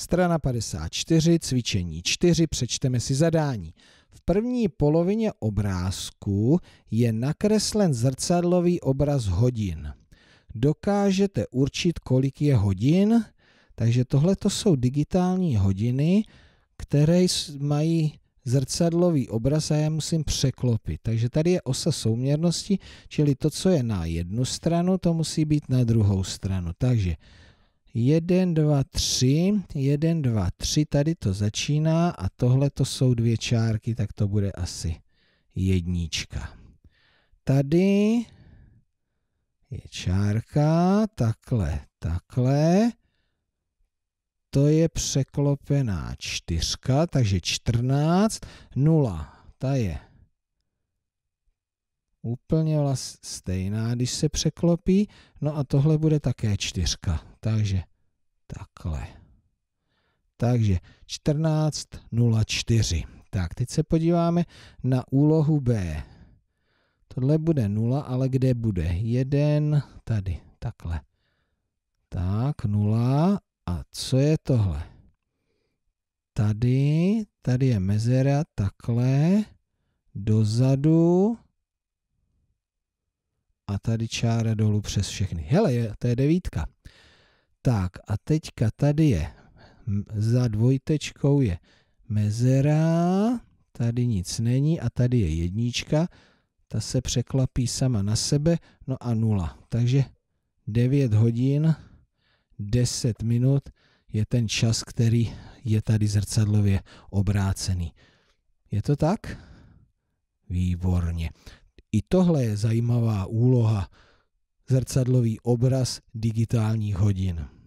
Strana 54, cvičení 4, přečteme si zadání. V první polovině obrázku je nakreslen zrcadlový obraz hodin. Dokážete určit, kolik je hodin, takže tohle to jsou digitální hodiny, které mají zrcadlový obraz a já musím překlopit. Takže tady je osa souměrnosti, čili to, co je na jednu stranu, to musí být na druhou stranu. Takže 1, 2, 3, 1, 2, 3, tady to začíná a tohle to jsou dvě čárky, tak to bude asi jednička. Tady je čárka, takhle, takhle. To je překlopená čtyřka, takže 14, 0, ta je úplně stejná, když se překlopí. No a tohle bude také čtyřka takže takhle. Takže 14.04. Tak, teď se podíváme na úlohu B. Tohle bude 0, ale kde bude? 1, tady, takhle. Tak, 0. A co je tohle? Tady, tady je mezera, takhle, dozadu a tady čára dolů přes všechny. Hele, je, to je devítka. Tak a teďka tady je, za dvojtečkou je mezera, tady nic není a tady je jednička, ta se překlapí sama na sebe, no a nula. Takže 9 hodin 10 minut je ten čas, který je tady zrcadlově obrácený. Je to tak? Výborně. I tohle je zajímavá úloha zrcadlový obraz digitálních hodin.